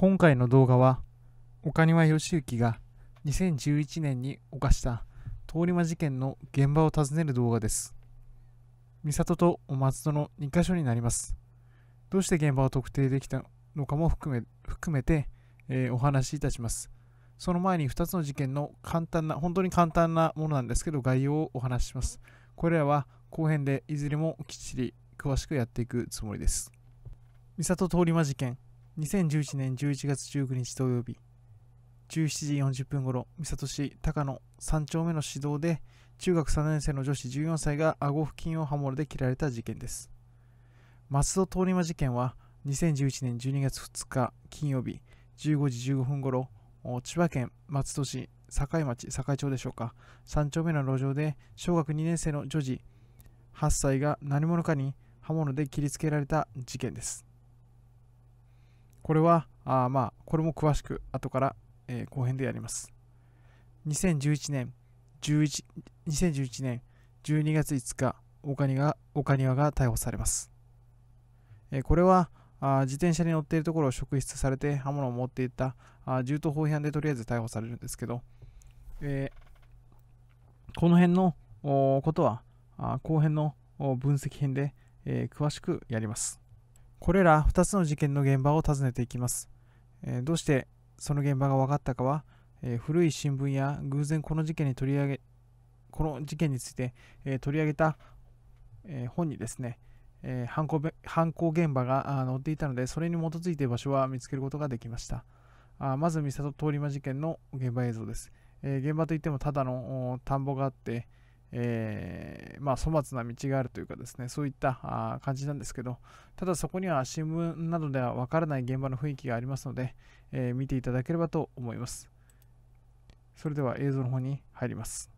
今回の動画は岡庭義行が2011年に犯した通り魔事件の現場を訪ねる動画です三里と松戸の2箇所になりますどうして現場を特定できたのかも含め含めて、えー、お話しいたしますその前に2つの事件の簡単な本当に簡単なものなんですけど概要をお話ししますこれらは後編でいずれもきっちり詳しくやっていくつもりです三里通り魔事件2011年11月19日土曜日17時40分ごろ三郷市高野3丁目の市道で中学3年生の女子14歳が顎付近を刃物で切られた事件です松戸通り魔事件は2011年12月2日金曜日15時15分ごろ千葉県松戸市境町境町でしょうか3丁目の路上で小学2年生の女児8歳が何者かに刃物で切りつけられた事件ですこれは、あまあ、これも詳しく後から、えー、後編でやります。2011年11、2011年12月5日、岡庭が岡庭が逮捕されます。えー、これはあ、自転車に乗っているところを職質されて刃物を持っていたあ銃刀法違反でとりあえず逮捕されるんですけど、えー、この辺のことはあ後編の分析編で、えー、詳しくやります。これら2つの事件の現場を訪ねていきます。えどうしてその現場が分かったかは、え古い新聞や偶然この事件に取り上げ、この事件について、え取り上げた、え本にですね、え犯行犯行現場が載っていたので、それに基づいて場所は見つけることができました。あまず、三郷通り魔事件の現場映像です。え現場といってもただの田んぼがあって、えー、まあ、粗末な道があるというかですね、そういった感じなんですけど、ただそこには新聞などではわからない現場の雰囲気がありますので、えー、見ていただければと思います。それでは映像の方に入ります。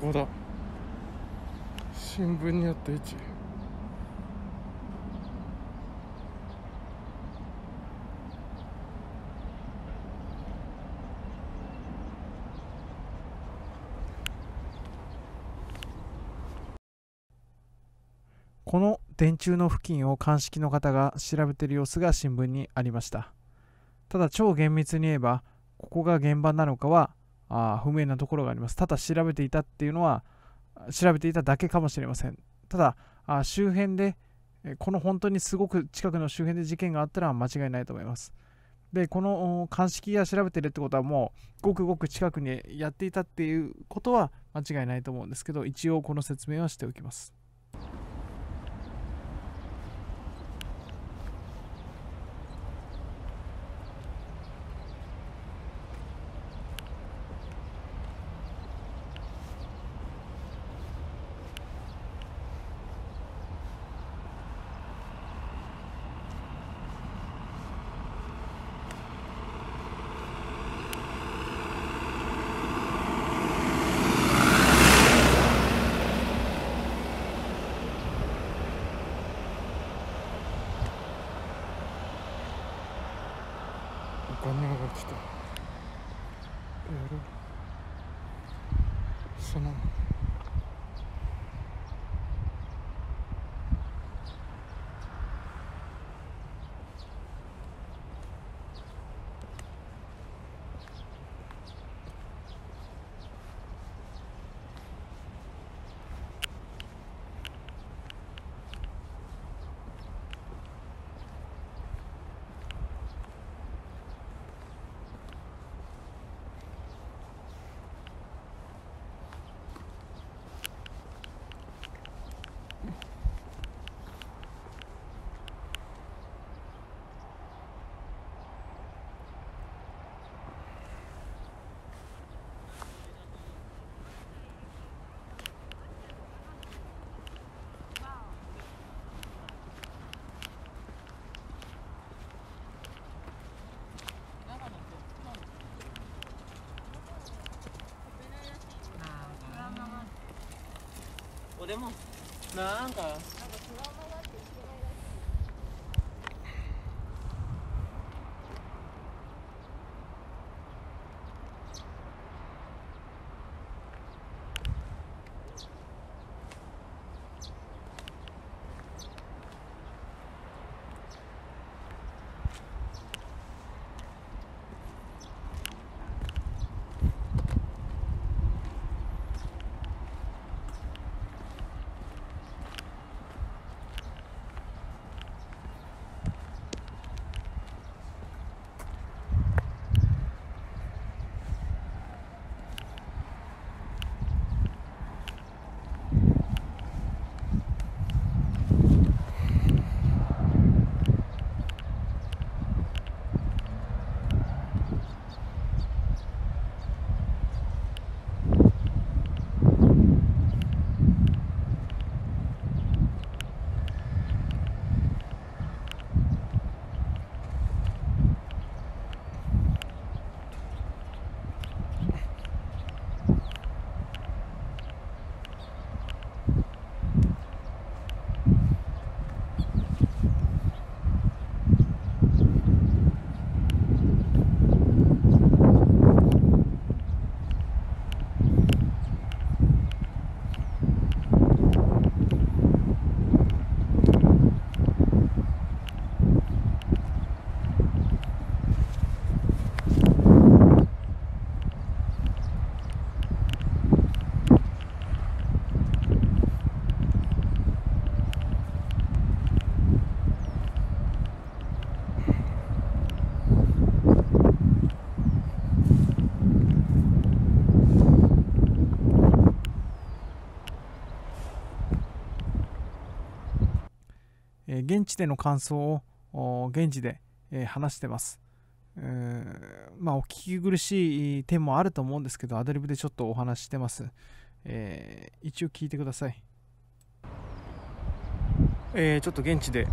こだ新聞にあった位置この電柱の付近を鑑識の方が調べている様子が新聞にありましたただ超厳密に言えばここが現場なのかはあ不明なところがあります。ただ調べていたっていうのは調べていただけかもしれません。ただあ周辺でこの本当にすごく近くの周辺で事件があったら間違いないと思います。でこの鑑識や調べてるってことはもうごくごく近くにやっていたっていうことは間違いないと思うんですけど一応この説明はしておきます。俺もなんか現地での感想を現地で話してます。えまあ、お聞き苦しい点もあると思うんですけど、アドリブでちょっとお話してます。えー、一応聞いてください。えー、ちょっと現地で、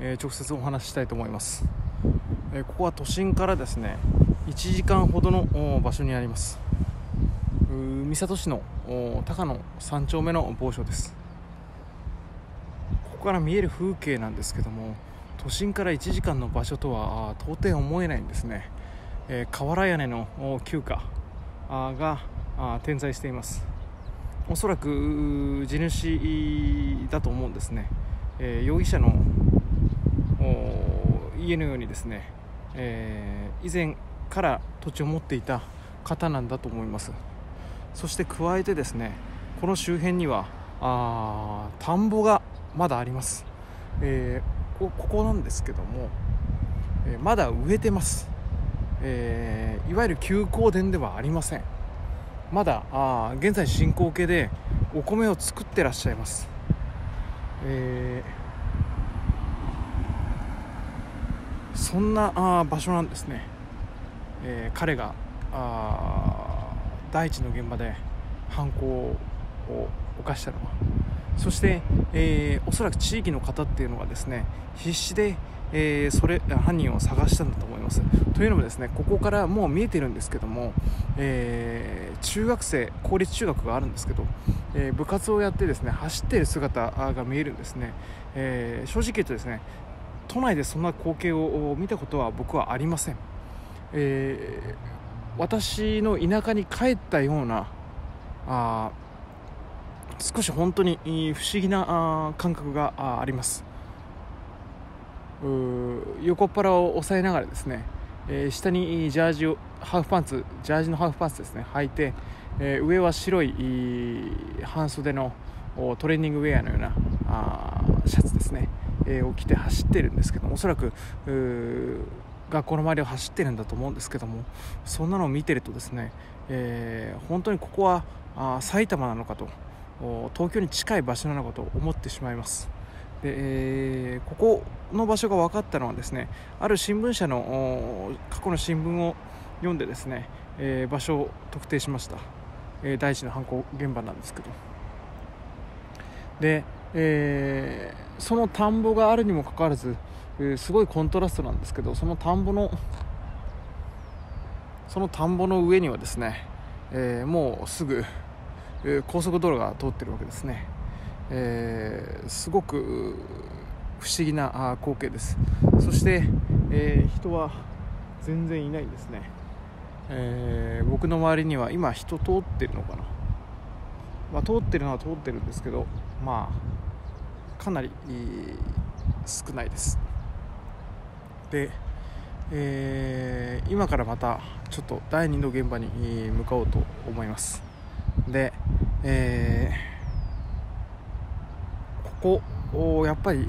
えー、直接お話ししたいと思います、えー、ここは都心からですね1時間ほどの場所にあります三郷市の高野3丁目の某所ですこから見える風景なんですけども都心から1時間の場所とは到底思えないんですね、えー、瓦屋根の旧家が点在していますおそらく地主だと思うんですね、えー、容疑者の家のようにですね、えー、以前から土地を持っていた方なんだと思いますそして加えてですねこの周辺にはあ田んぼがまだあります、えー、こここなんですけども、えー、まだ植えてます、えー、いわゆる休耕田ではありませんまだあ現在進行形でお米を作ってらっしゃいます、えー、そんなあ場所なんですね、えー、彼があ第一の現場で犯行を犯したのはそして、えー、おそらく地域の方っていうのがですね必死で、えー、それ犯人を探したんだと思いますというのもですねここからもう見えてるんですけども、えー、中学生公立中学があるんですけど、え部活をやってですね走っている姿が見えるんですね、え正直言うとですね都内でそんな光景を見たことは僕はありません、え私の田舎に帰ったようなあ少し本当に不思議な感覚があります横っ腹を押さえながらですね、えー、下にジャージをハーフパンツジャージのハーフパンツですね履いて、えー、上は白い半袖のトレーニングウェアのようなあシャツですね、えー、を着て走ってるんですけどおそらく学校の周りを走ってるんだと思うんですけどもそんなのを見てるとですね、えー、本当にここはあ埼玉なのかと。東京に近い場所なのかと思ってしまいますで、えー、ここの場所が分かったのはですねある新聞社の過去の新聞を読んでですね、えー、場所を特定しました、えー、第一の犯行現場なんですけどで、えー、その田んぼがあるにもかかわらず、えー、すごいコントラストなんですけどその田んぼのその田んぼの上にはですね、えー、もうすぐ高速道路が通ってるわけですね、えー、すごく不思議な光景ですそして、えー、人は全然いないですね、えー、僕の周りには今人通ってるのかな、まあ、通ってるのは通ってるんですけどまあかなり少ないですで、えー、今からまたちょっと第2の現場に向かおうと思いますでえー、ここやっぱり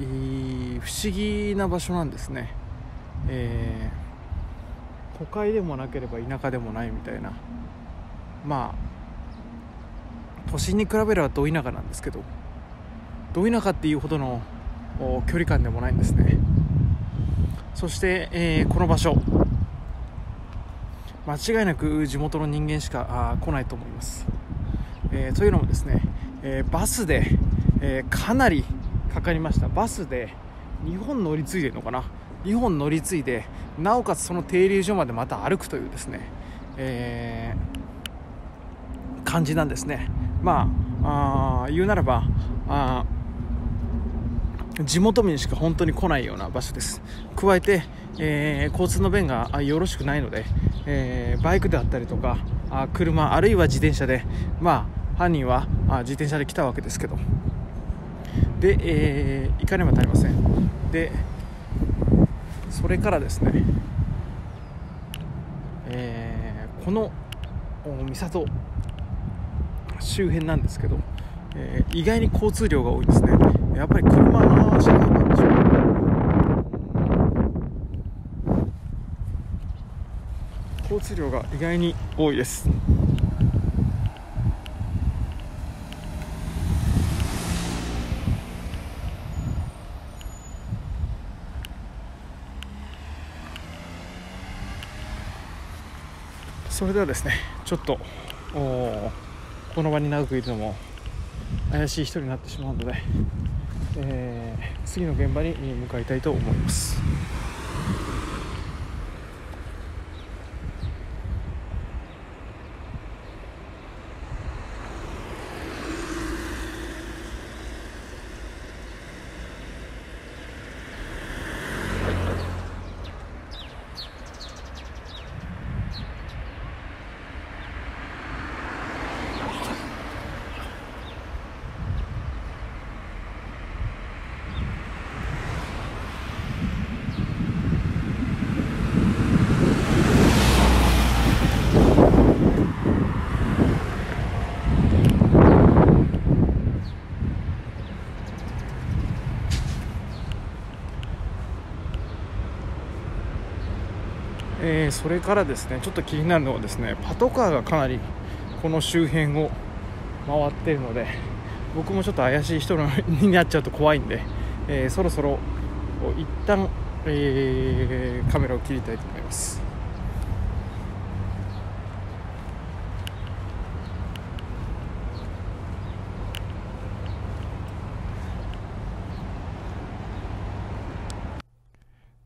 不思議な場所なんですね、えー、都会でもなければ田舎でもないみたいなまあ都心に比べればど田舎なんですけどど田舎っていうほどの距離感でもないんですねそして、えー、この場所間違いなく地元の人間しか来ないと思いますえー、というのもですね、えー、バスで、えー、かなりかかりましたバスで2本乗り継いでるのかな2本乗り継いでなおかつその停留所までまた歩くというですね、え感じなんですねまあ言うならばあ地元民しか本当に来ないような場所です加えて、えー、交通の便がよろしくないので、えー、バイクであったりとかあ車あるいは自転車で、ま犯人はあ自転車で来たわけですけどで、えー、行かねばなりませんでそれからですね、えー、この三郷周辺なんですけど、えー、意外に交通量が多いですねやっぱり車の会なんでしょう交通量が意外に多いですそれではですねちょっとこの場に長くいるのも怪しい人になってしまうので、えー、次の現場に向かいたいと思います。ー、それからですねちょっと気になるのはですねパトカーがかなりこの周辺を回ってるので僕もちょっと怪しい人になっちゃうと怖いんで、えー、そろそろ一旦、えー、カメラを切りたいと思います。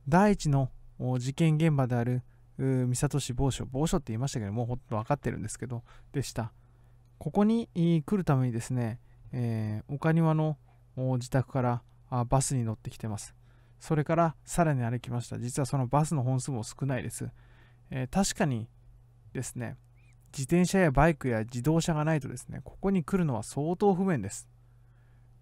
第一の事件現場である三郷市某所、某所って言いましたけど、もうほとんど分かってるんですけど、でした。ここに来るためにですね、えー、岡庭の自宅からあバスに乗ってきてます。それからさらに歩きました。実はそのバスの本数も少ないです。えー、確かにですね、自転車やバイクや自動車がないとですね、ここに来るのは相当不便です。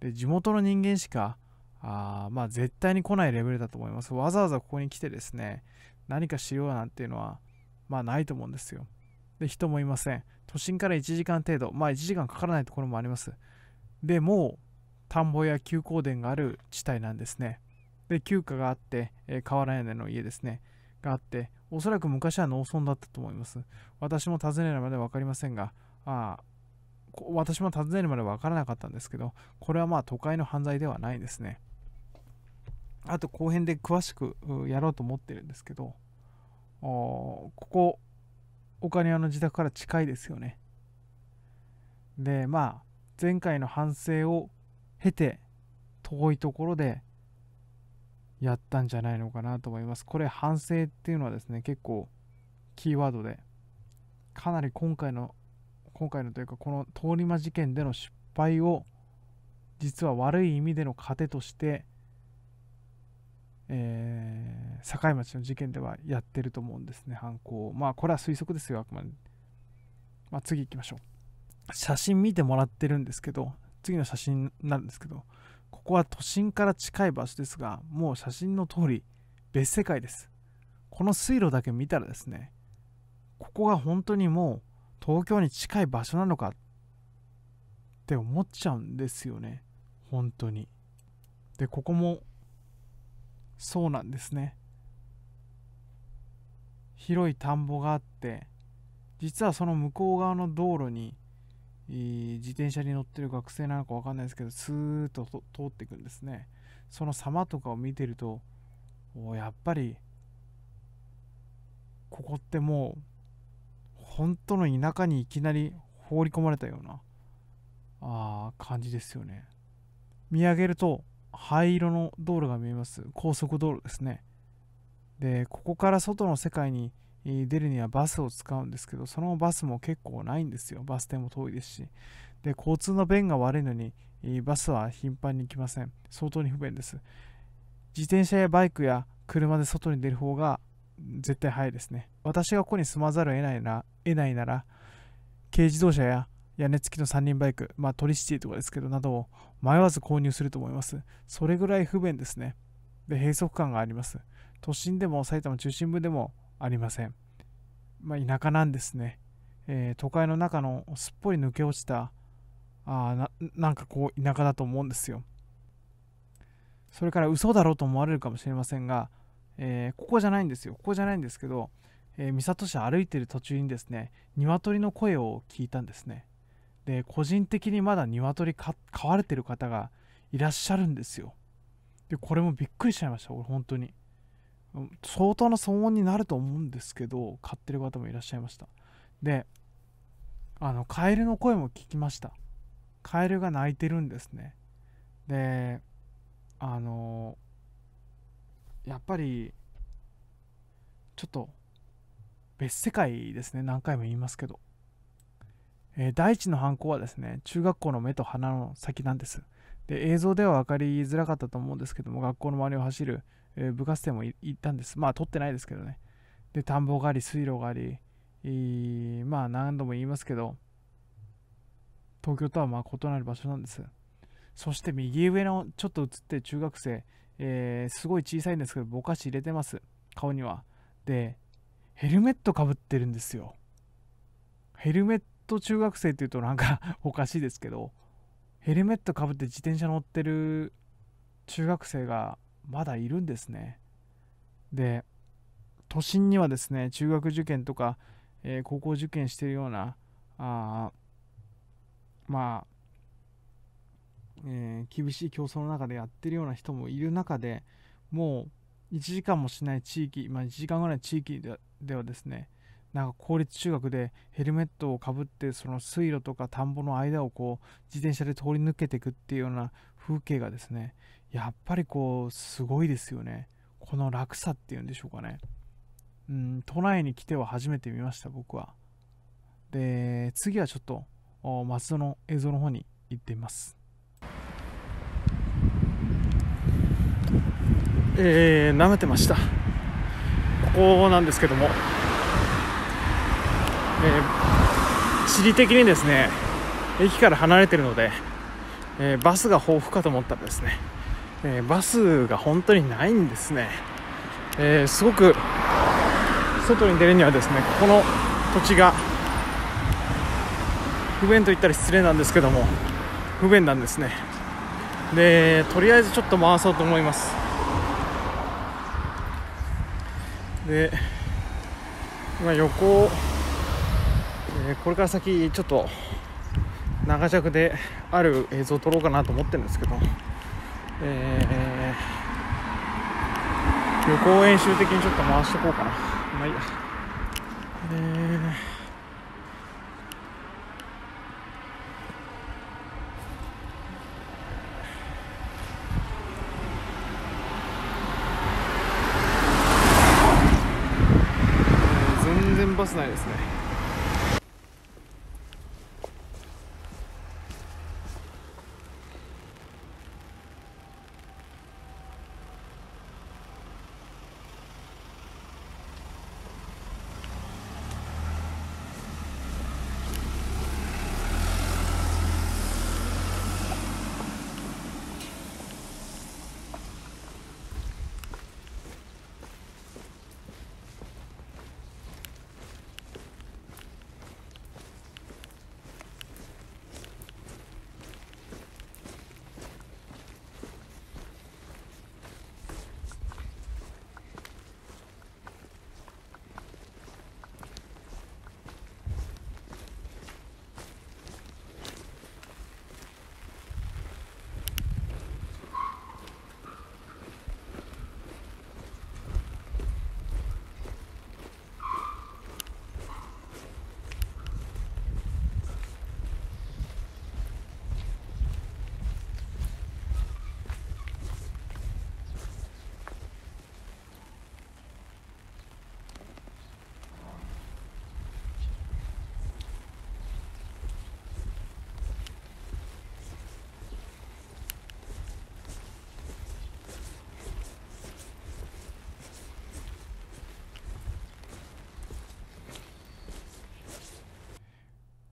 で地元の人間しか、あまあ、絶対に来ないレベルだと思います。わざわざここに来てですね、何かしようなんていうのは、まあないと思うんですよ。で、人もいません。都心から1時間程度、まあ1時間かからないところもあります。でもう、田んぼや休耕田がある地帯なんですね。で、休暇があって、えー、瓦屋根の家ですね、があって、おそらく昔は農村だったと思います。私も訪ねるまで分かりませんが、あ私も訪ねるまで分からなかったんですけど、これはまあ都会の犯罪ではないんですね。あと後編で詳しくやろうと思ってるんですけどここお金屋の自宅から近いですよねでまあ前回の反省を経て遠いところでやったんじゃないのかなと思いますこれ反省っていうのはですね結構キーワードでかなり今回の今回のというかこの通り魔事件での失敗を実は悪い意味での糧としてえー、境町の事件ではやってると思うんですね、犯行。まあ、これは推測ですよ、あくまで。まあ、次行きましょう。写真見てもらってるんですけど、次の写真なんですけど、ここは都心から近い場所ですが、もう写真の通り、別世界です。この水路だけ見たらですね、ここが本当にもう東京に近い場所なのかって思っちゃうんですよね。本当に。で、ここもそうなんですね広い田んぼがあって実はその向こう側の道路に自転車に乗ってる学生なのか分かんないですけどスーッと通っていくんですねその様とかを見てるとやっぱりここってもう本当の田舎にいきなり放り込まれたようなあ感じですよね見上げると灰色の道路が見えます高速道路ですねでここから外の世界に出るにはバスを使うんですけどそのバスも結構ないんですよバス停も遠いですしで交通の便が悪いのにバスは頻繁に来ません相当に不便です自転車やバイクや車で外に出る方が絶対早いですね私がここに住まざるを得ないな得ないなら軽自動車や屋根付きの三輪バイク、まあ、トリシティとかですけど、などを迷わず購入すると思います。それぐらい不便ですね。で、閉塞感があります。都心でも埼玉中心部でもありません。まあ、田舎なんですね。えー、都会の中のすっぽり抜け落ちたあななんかこう田舎だと思うんですよ。それから嘘だろうと思われるかもしれませんが、えー、ここじゃないんですよ。ここじゃないんですけど、えー、三郷市歩いてる途中にですね、鶏の声を聞いたんですね。で個人的にまだ鶏か飼われてる方がいらっしゃるんですよでこれもびっくりしちゃいました俺本当に相当な騒音になると思うんですけど飼ってる方もいらっしゃいましたであのカエルの声も聞きましたカエルが鳴いてるんですねであのやっぱりちょっと別世界ですね何回も言いますけどえー、第一の犯行はですね中学校の目と鼻の先なんですで映像では分かりづらかったと思うんですけども学校の周りを走る、えー、部活生も行ったんですまあ撮ってないですけどねで田んぼがあり水路があり、えまあ何度も言いますけど東京とはまあ異なる場所なんですそして右上のちょっと映って中学生、えー、すごい小さいんですけどぼかし入れてます顔にはでヘルメットかぶってるんですよヘルメッと中学生っていうとなんか おかしいですけどヘルメットかぶって自転車乗ってる中学生がまだいるんですねで都心にはですね中学受験とか、えー、高校受験してるようなあまあ、えー、厳しい競争の中でやってるような人もいる中でもう1時間もしない地域、まあ、1時間ぐらい地域ではですねなんか公立中学でヘルメットをかぶってその水路とか田んぼの間をこう自転車で通り抜けていくっていうような風景がですねやっぱりこうすごいですよねこの落差っていうんでしょうかねうん都内に来ては初めて見ました僕はで次はちょっと松戸の映像の方に行ってみますえー、舐めてましたここなんですけどもえー、地理的にですね駅から離れているので、えー、バスが豊富かと思ったらですね、えー、バスが本当にないんですね、えすごく外に出るにはですねここの土地が不便と言ったら失礼なんですけども不便なんですねでとりあえずちょっと回そうと思いますで今横をえー、これから先ちょっと長尺である映像を撮ろうかなと思ってるんですけど、えー、予行演習的にちょっと回しておこうかなまあいいや、えー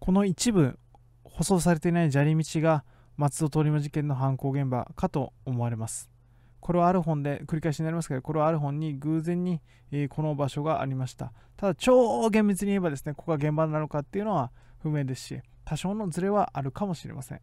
この一部舗装されていない砂利道が松戸通り魔事件の犯行現場かと思われますこれはある本で繰り返しになりますけどこれはある本に偶然に、えー、この場所がありましたただ超厳密に言えばですねここが現場なのかっていうのは不明ですし多少のズレはあるかもしれません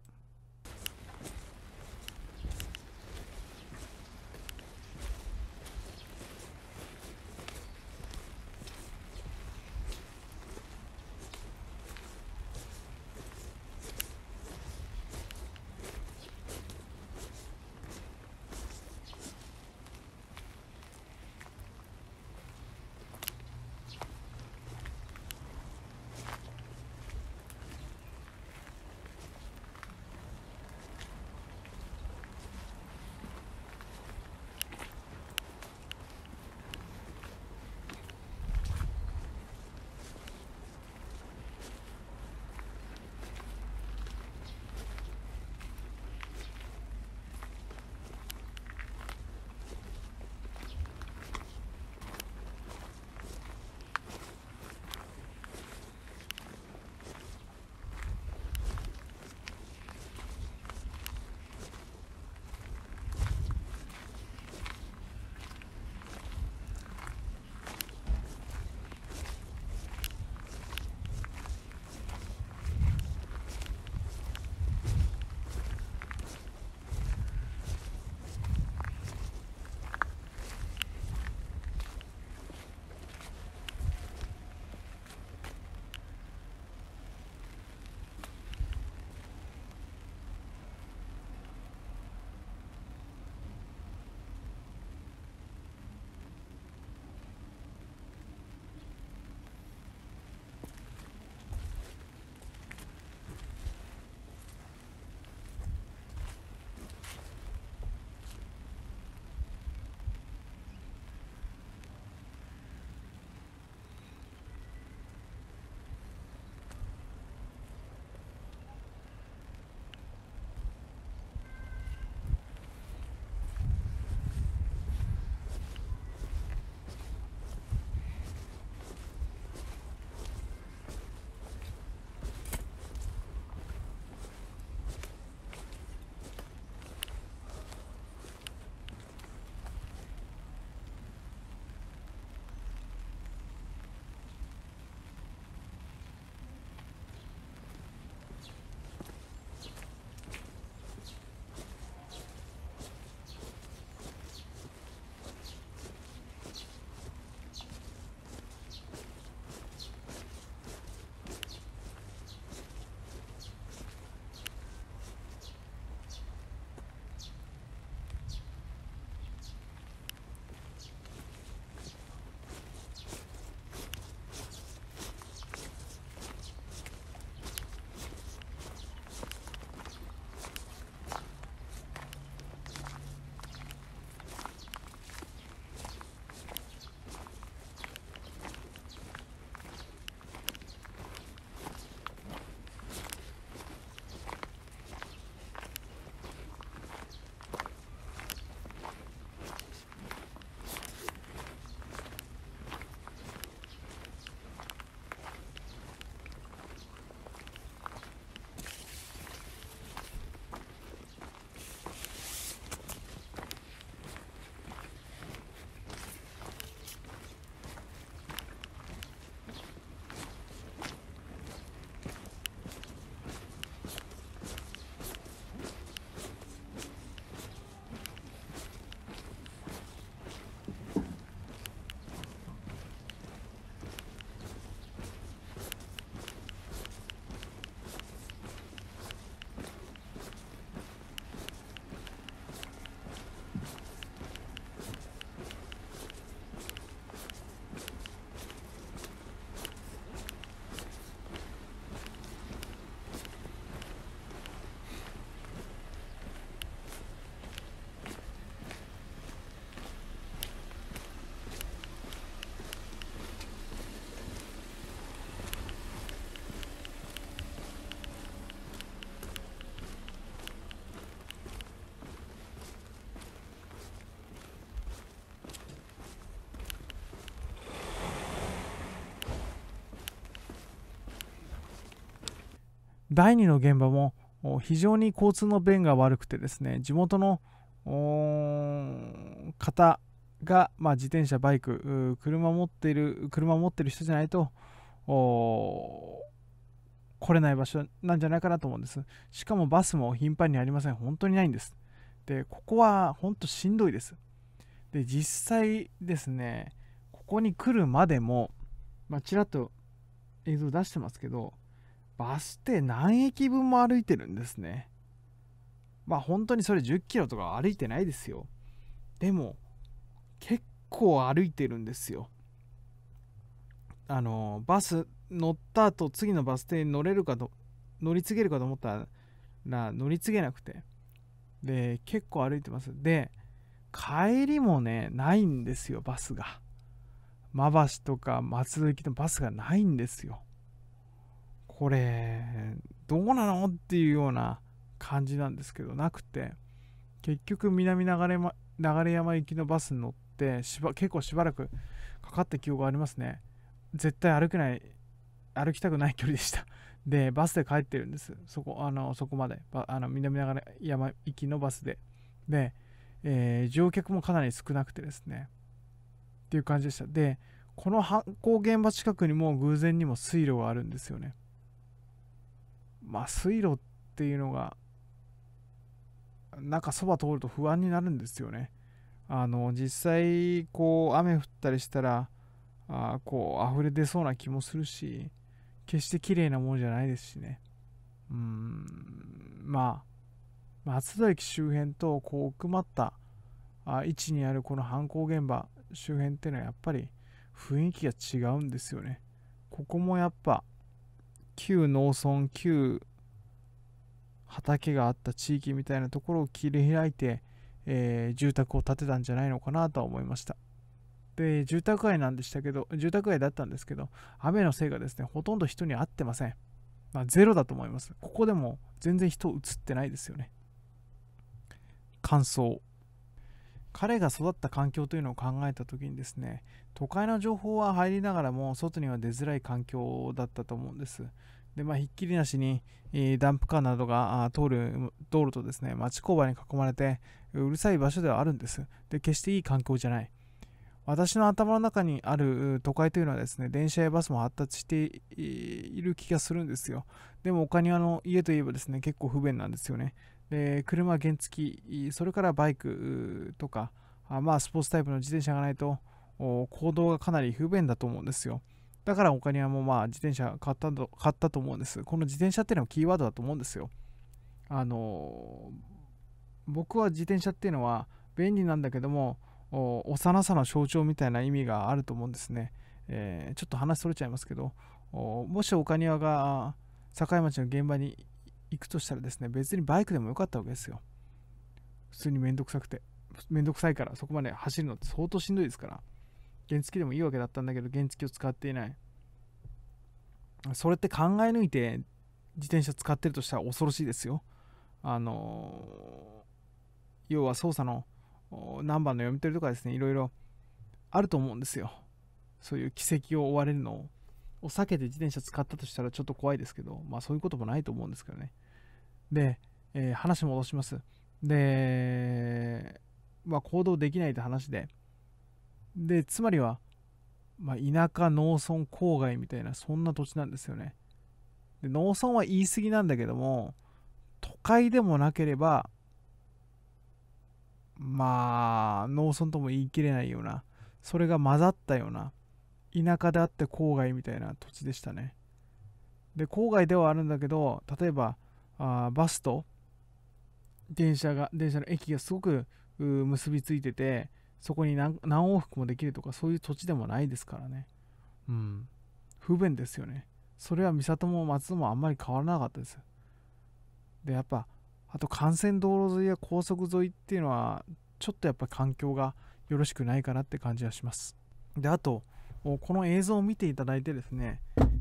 第2の現場も非常に交通の便が悪くてですね地元の方が、まあ、自転車バイク車持っている車持ってる人じゃないと来れない場所なんじゃないかなと思うんですしかもバスも頻繁にありません本当にないんですでここは本当しんどいですで実際ですねここに来るまでも、まあ、ちらっと映像出してますけどバス停何駅分も歩いてるんですね。まあ本当にそれ10キロとか歩いてないですよ。でも結構歩いてるんですよ。あのバス乗った後次のバス停に乗れるかと乗り継げるかと思ったら乗り継げなくて。で結構歩いてます。で帰りもねないんですよバスが。まばしとか松戸行きのバスがないんですよ。これどうなのっていうような感じなんですけどなくて結局南流れ、ま,、山行きのバスに乗ってしば結構しばらくかかった記憶がありますね絶対歩けない歩きたくない距離でした でバスで帰ってるんですそこあのそこまであの南流山行きのバスでで、えー、乗客もかなり少なくてですねっていう感じでしたでこの犯行現場近くにも偶然にも水路があるんですよねまあ、水路っていうのが、中そば通ると不安になるんですよね。あの、実際、こう、雨降ったりしたら、あこう、溢れ出そうな気もするし、決して綺麗なものじゃないですしね。うん、まあ、松戸駅周辺と、こう、奥まったあ位置にあるこの犯行現場周辺っていうのは、やっぱり雰囲気が違うんですよね。ここもやっぱ、旧農村旧畑があった地域みたいなところを切り開いて、えー、住宅を建てたんじゃないのかなとは思いましたで住宅街なんでしたけど住宅街だったんですけど雨のせいがですねほとんど人に会ってません、まあ、ゼロだと思いますここでも全然人映ってないですよね感想彼が育った環境というのを考えた時にですね都会の情報は入りながらも外には出づらい環境だったと思うんです。でまあ、ひっきりなしに、えー、ダンプカーなどが通る道路とですね町工場に囲まれてうるさい場所ではあるんです。で決していい環境じゃない。私の頭の中にある都会というのはですね、電車やバスも発達している気がするんですよ。でも、にあの家といえばですね、結構不便なんですよね。で、車原付き、それからバイクとか、あまあ、スポーツタイプの自転車がないと、行動がかなり不便だと思うんですよ。だからお金はもうまあ自転車買ったと買ったと思うんです。この自転車っていうのはキーワードだと思うんですよ。あの僕は自転車っていうのは便利なんだけども幼さの象徴みたいな意味があると思うんですね。えー、ちょっと話それちゃいますけどもしお金が境町の現場に行くとしたらですね別にバイクでもよかったわけですよ。普通にめんどくさくてめんどくさいからそこまで走るのって相当しんどいですから。原付でもいいわけだったんだけど原付を使っていないそれって考え抜いて自転車使ってるとしたら恐ろしいですよあの要は操作のナンバーの読み取りとかですねいろいろあると思うんですよそういう奇跡を追われるのをを避けて自転車使ったとしたらちょっと怖いですけど、まあそういうこともないと思うんですけどね。で、えー、話戻します。で、まあ行動できないって話で、でつまりは、まあ、田舎農村郊外みたいなそんな土地なんですよねで農村は言い過ぎなんだけども都会でもなければまあ農村とも言い切れないようなそれが混ざったような田舎であって郊外みたいな土地でしたねで郊外ではあるんだけど例えばあバスと電車が電車の駅がすごく結びついててそこに何往復もできるとかそういう土地でもないですからねうん不便ですよねそれは三郷も松戸もあんまり変わらなかったですでやっぱあと幹線道路沿いや高速沿いっていうのはちょっとやっぱ環境がよろしくないかなって感じはしますであとこの映像を見ていただいてですね、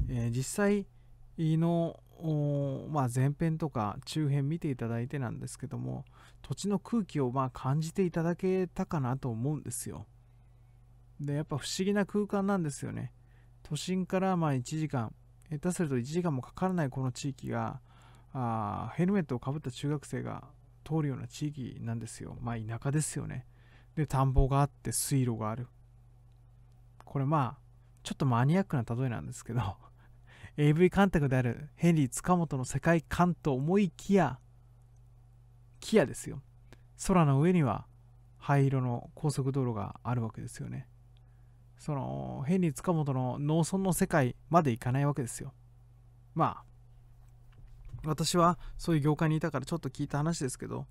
えー、実際のまあ、前編とか中編見ていただいてなんですけども土地の空気をまあ感じていただけたかなと思うんですよでやっぱ不思議な空間なんですよね都心からまあ1時間下手すると1時間もかからないこの地域があヘルメットをかぶった中学生が通るような地域なんですよまあ田舎ですよねで田んぼがあって水路があるこれまあちょっとマニアックな例えなんですけど AV 監督であるヘンリー塚本の世界観と思いきやキアですよ空の上には灰色の高速道路があるわけですよねそのヘンリー塚本の農村の世界まで行かないわけですよまあ私はそういう業界にいたからちょっと聞いた話ですけど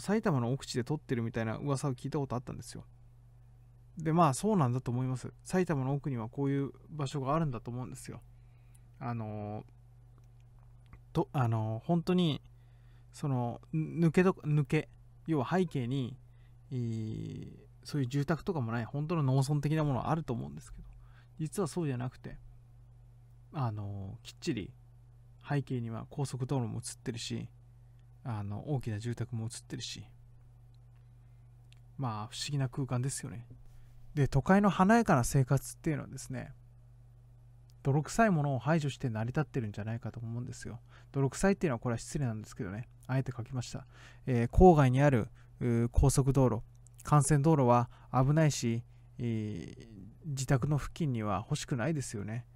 埼玉の奥地で撮ってるみたいな噂を聞いたことあったんですよでまあそうなんだと思います埼玉の奥にはこういう場所があるんだと思うんですよあのとあの本当にその抜けど抜け要は背景にそういう住宅とかもない本当の農村的なものはあると思うんですけど実はそうじゃなくてあのきっちり背景には高速道路も映ってるしあの大きな住宅も映ってるしまあ不思議な空間ですよねで都会の華やかな生活っていうのはですね泥臭いものを排除して成り立ってるんじゃないかと思うんですよ。泥臭いっていうのはこれは失礼なんですけどね、あえて書きました。えー、郊外にある高速道路、幹線道路は危ないし、えー、自宅の付近には欲しくないですよね。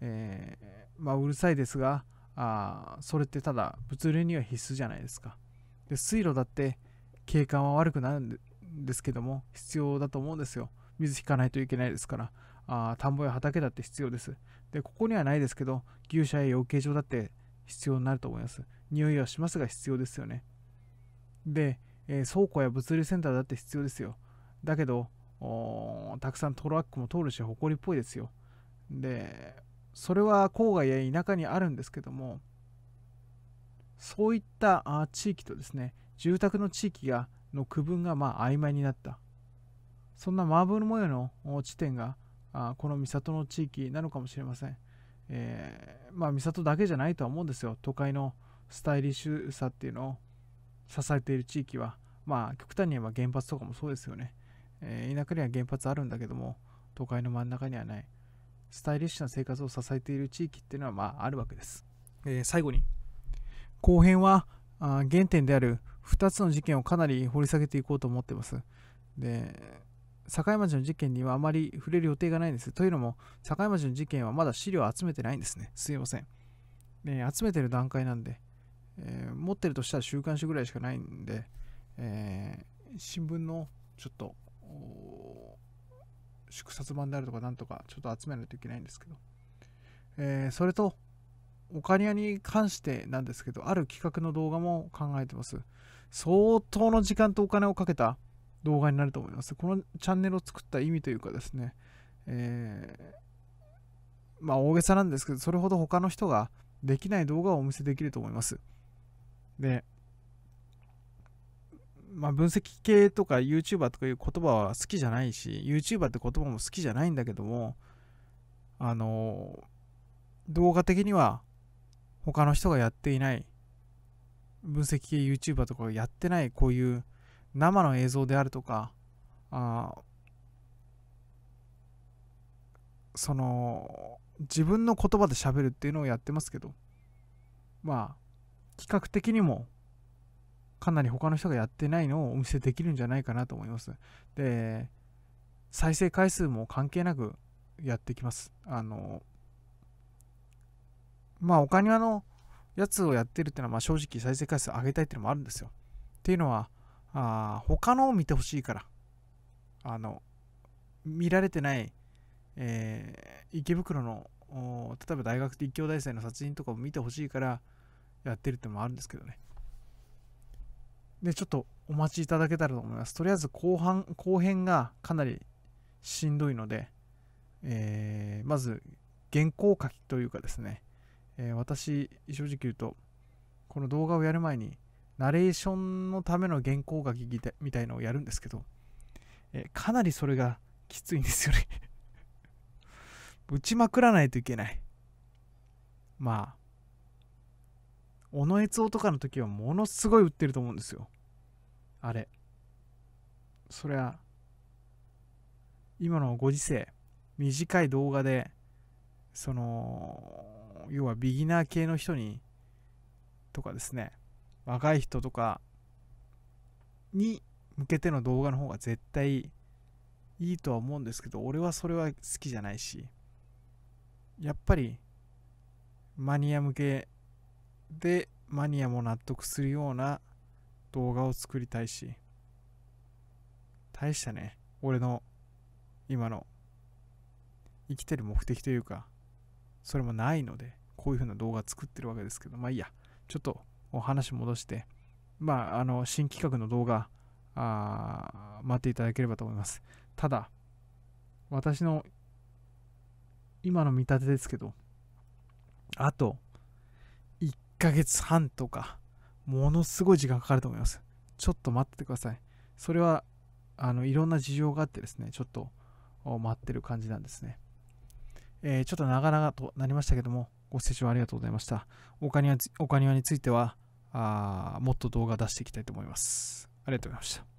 えー、まあ、うるさいですが、あそれってただ物流には必須じゃないですか。で水路だって景観は悪くなるんですけども、必要だと思うんですよ。水引かないといけないですから。あ田んぼや畑だって必要です。で、ここにはないですけど、牛舎や養鶏場だって必要になると思います。匂いはしますが必要ですよね。で、えー、倉庫や物流センターだって必要ですよ。だけど、たくさんトラックも通るし、埃っぽいですよ。で、それは郊外や田舎にあるんですけども、そういったあ地域とですね、住宅の地域がの区分がまあ曖昧になった。そんなマーブル模様の地点があこの三郷の地域なのかもしれません、えー、まあ三郷だけじゃないとは思うんですよ都会のスタイリッシュさっていうのを支えている地域はまあ極端に言えば原発とかもそうですよね、えー、田舎には原発あるんだけども都会の真ん中にはないスタイリッシュな生活を支えている地域っていうのはまああるわけです、えー、最後に後編はあ原点である2つの事件をかなり掘り下げていこうと思ってますで境町の事件にはあまり触れる予定がないんです。というのも、境町の事件はまだ資料を集めてないんですね。すいません。ね、集めてる段階なんで、えー、持ってるとしたら週刊誌ぐらいしかないんで、えー、新聞のちょっと、祝刷版であるとかなんとかちょっと集めないといけないんですけど、えー、それと、オカリアに関してなんですけど、ある企画の動画も考えてます。相当の時間とお金をかけた動画になると思います。このチャンネルを作った意味というかですね、えー、まあ大げさなんですけど、それほど他の人ができない動画をお見せできると思います。で、まあ、分析系とか YouTuber とかいう言葉は好きじゃないし、YouTuber って言葉も好きじゃないんだけども、あのー、動画的には他の人がやっていない、分析系 YouTuber とかがやってないこういう生の映像であるとかあその自分の言葉で喋るっていうのをやってますけどまあ企画的にもかなり他の人がやってないのをお見せできるんじゃないかなと思いますで再生回数も関係なくやってきますあのまあお金のやつをやってるっていうのはまあ正直再生回数上げたいっていうのもあるんですよっていうのはあ他のを見てほしいからあの見られてない、えー、池袋の例えば大学で一大生の殺人とかも見てほしいからやってるってのもあるんですけどねでちょっとお待ちいただけたらと思いますとりあえず後半後編がかなりしんどいので、えー、まず原稿書きというかですね、えー、私正直言うとこの動画をやる前にナレーションのための原稿書きみたいのをやるんですけど、えかなりそれがきついんですよね 打ちまくらないといけない。まあ、尾上悦夫とかの時はものすごい売ってると思うんですよ。あれ。そりゃ、今のご時世、短い動画で、その、要はビギナー系の人に、とかですね、若い人とかに向けての動画の方が絶対いいとは思うんですけど俺はそれは好きじゃないしやっぱりマニア向けでマニアも納得するような動画を作りたいし大したね俺の今の生きてる目的というかそれもないのでこういう風な動画作ってるわけですけどまあいいやちょっとお話戻して、まあ、あの、新企画の動画、あ待っていただければと思います。ただ、私の今の見立てですけど、あと1ヶ月半とか、ものすごい時間かかると思います。ちょっと待っててください。それは、あの、いろんな事情があってですね、ちょっと待ってる感じなんですね。えー、ちょっと長々となりましたけども、ご清聴ありがとうございました。お金は、お金はについては、あもっと動画出していきたいと思います。ありがとうございました。